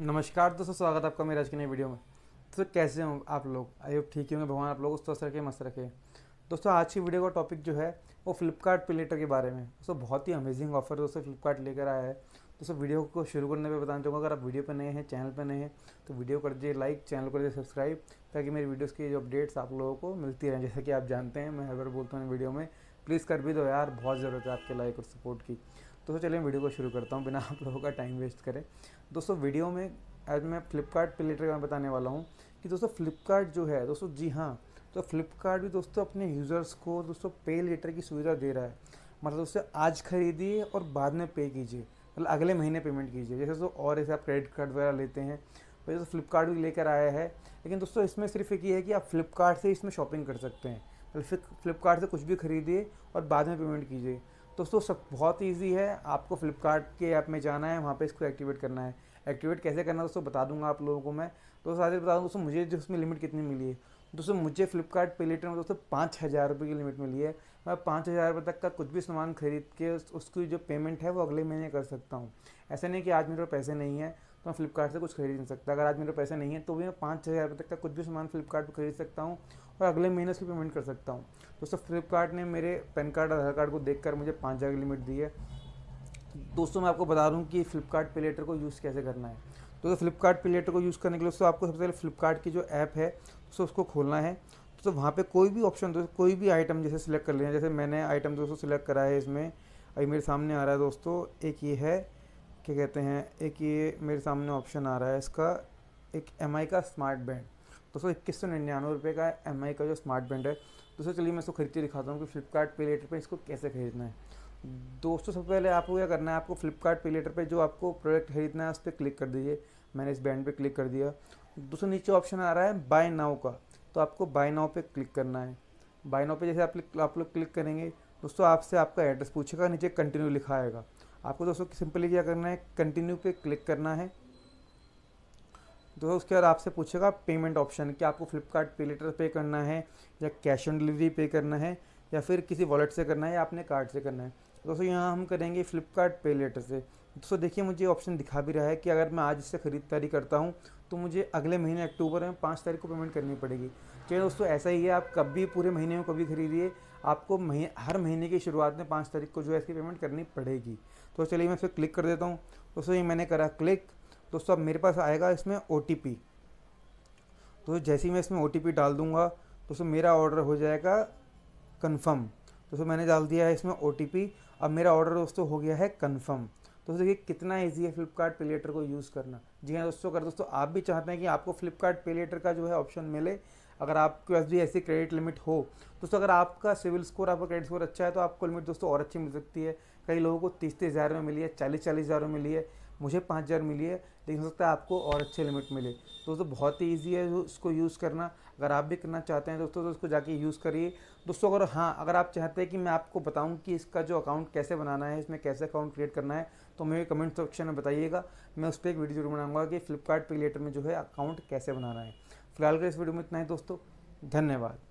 नमस्कार दोस्तों स्वागत है आपका मेरे आज की नई वीडियो में तो कैसे हो आप लोग आई होप ठीक होंगे भगवान आप लोग स्वस्थ रखे मस्त रखे दोस्तों आज की वीडियो का टॉपिक जो है वो फ्लिपकार्ट लेटर के बारे में दोस्तों बहुत ही अमेजिंग ऑफर दोस्तों फ्लिपकार्ट लेकर आया है दोस्तों वीडियो को शुरू करने पर बताना चाहूँगा अगर आप वीडियो पर नए हैं चैनल पर नए हैं तो वीडियो कर दीजिए लाइक चैनल कर दीजिए सब्सक्राइब ताकि मेरी वीडियोज़ की जो अपडेट्स आप लोगों को मिलती रहें जैसा कि आप जानते हैं मैं हर बार बोलता हूँ वीडियो में प्लीज़ कर भी दो यार बहुत ज़रूरत है आपके लाइक और सपोर्ट की तो चलिए वीडियो को शुरू करता हूँ बिना आप लोगों का टाइम वेस्ट करें दोस्तों वीडियो में आज मैं फ्लिपकार्ट लेटर मैं बताने वाला हूँ कि दोस्तों फ्लिपकार्ट जो है दोस्तों जी हाँ तो फ्लिपकार्ट भी दोस्तों अपने यूज़र्स को दोस्तों पे लेटर की सुविधा दे रहा है मतलब उससे आज खरीदिए और बाद में पे कीजिए मतलब अगले महीने पेमेंट कीजिए जैसे दोस्तों और ऐसे आप क्रेडिट कार्ड वगैरह लेते हैं वैसे तो फ्लिपकार्ट भी लेकर आया है लेकिन दोस्तों इसमें सिर्फ एक ये है कि आप फ्लिपकार्ट से इसमें शॉपिंग कर सकते हैं फ्लिपकार्ट मतलब से कुछ भी खरीदिए और बाद में पेमेंट कीजिए दोस्तों सब बहुत ईजी है आपको फ्लिपकार्ट के ऐप में जाना है वहाँ पर इसको एक्टिवेट करना है एक्टिवेट कैसे करना है दोस्तों बता दूंगा आप लोगों को मैं दोस्तों आज बता दूँ दोस्तों मुझे जो उसमें लिमिट कितनी मिली है दोस्तों मुझे फ्लिपकार्ट पे लेटर में दोस्तों पाँच हज़ार रुपये की लिमिट मिली है मैं पाँच हज़ार रुपये तक का कुछ भी सामान खरीद के उसकी जो पेमेंट है वो अगले महीने कर सकता हूँ ऐसा नहीं कि आज मेरे पास पैसे नहीं है मैं फ्लिपकार्ट से कुछ खरीद नहीं सकता अगर आज मेरे पैसे नहीं है तो भी मैं पाँच छः हज़ार रुपये तक का कुछ भी सामान फ्लिपकार्ट खरीद सकता हूँ और अगले महीने उसकी पेमेंट कर सकता हूँ दोस्तों फ्लिपकार्ट ने मेरे पैन कार्ड आधार कार्ड को देख कर मुझे पाँच हज़ार की लिमिट दी है दोस्तों मैं आपको बता दूँ कि फ्लिपकार्ट पे लेटर को यूज़ कैसे करना है तो फ्लिपकार्ट पे लेटर को यूज़ करने के लिए दोस्तों आपको सबसे पहले फ्लिपकार्ट की जो ऐप है दोस्तों उसको खोलना है तो वहाँ पे कोई भी ऑप्शन दोस्तों कोई भी आइटम जैसे सिलेक्ट कर लेना जैसे मैंने आइटम दोस्तों सिलेक्ट करा है इसमें अभी मेरे सामने आ रहा है दोस्तों एक ये है क्या कहते हैं एक ये मेरे सामने ऑप्शन आ रहा है इसका एक एम का स्मार्ट बैंड दोस्तों इक्कीस सौ निन्यानवे रुपये का एम का जो स्मार्ट बैंड है तो सर चलिए मैं इसको खरीद के दिखाता हूँ कि फ्लिपकार्ट पे लेटर पर इसको कैसे खरीदना है दोस्तों सबसे पहले आपको क्या करना है आपको फ्लिपकार्ट पे लेटर पर जो आपको प्रोडक्ट खरीदना है उस पर क्लिक कर दीजिए मैंने इस बैंड पर क्लिक कर दिया दोस्तों नीचे ऑप्शन आ रहा है बाय नाउ का तो आपको बाय नाउ पर क्लिक करना है बाय नाउ पर जैसे आप आप लोग क्लिक करेंगे दोस्तों आपसे आपका एड्रेस पूछेगा नीचे कंटिन्यू लिखा आएगा आपको दोस्तों सिंपली क्या करना है कंटिन्यू पे क्लिक करना है दोस्तों उसके बाद आपसे पूछेगा पेमेंट ऑप्शन कि आपको फ्लिपकार्ट पे लेटर पे करना है या कैश ऑन डिलीवरी पे करना है या फिर किसी वॉलेट से करना है या अपने कार्ड से करना है दोस्तों यहाँ हम करेंगे फ्लिपकार्ट पे लेटर से दोस्तों देखिए मुझे ऑप्शन दिखा भी रहा है कि अगर मैं आज इससे ख़रीदारी करता हूँ तो मुझे अगले महीने अक्टूबर में पाँच तारीख को पेमेंट करनी पड़ेगी चलिए दोस्तों ऐसा ही है आप कब भी पूरे महीने में कभी खरीदिए आपको महीने हर महीने की शुरुआत में पाँच तारीख को जो है इसकी पेमेंट करनी पड़ेगी तो चलिए मैं इस पर क्लिक कर देता हूँ दोस्तों ये मैंने करा क्लिक दोस्तों अब मेरे पास आएगा इसमें ओ तो जैसे ही मैं इसमें ओ डाल दूँगा दोस्तों मेरा ऑर्डर हो जाएगा कन्फर्म दोस्तों मैंने डाल दिया है इसमें ओ अब मेरा ऑर्डर दोस्तों हो गया है कन्फर्म दोस्तों देखिए कितना ईजी है फ्लिपकार्ट पे को यूज़ करना जी हाँ दोस्तों अगर दोस्तों आप भी चाहते हैं कि आपको फ्लिपकार्ट पे का जो है ऑप्शन मिले अगर आपके पास भी ऐसी क्रेडिट लिमिट हो दोस्तों अगर आपका सिविल स्कोर आपका क्रेडिट स्कोर अच्छा है तो आपको लिमिट दोस्तों और अच्छी मिल सकती है कई लोगों को तीस तीस हज़ार में मिली है चालीस चालीस हज़ार में मिली है मुझे पाँच हज़ार मिली है लेकिन हो सकता है आपको और अच्छे लिमिट मिले दोस्तों बहुत ही ईजी है उसको यूज़ करना अगर आप भी करना चाहते हैं दोस्तों तो उसको जाके यूज़ करिए दोस्तों अगर हाँ अगर आप चाहते हैं कि मैं आपको बताऊँ कि इसका जो अकाउंट कैसे बनाना है इसमें कैसे अकाउंट क्रिएट करना है तो मेरे कमेंट सेक्शन में बताइएगा मैं उस पर एक वीडियो जरूर बनाऊंगा कि फ्लिपकार्ट पे लेटर में जो है अकाउंट कैसे बनाना है फिलहाल का इस वीडियो में इतना ही दोस्तों धन्यवाद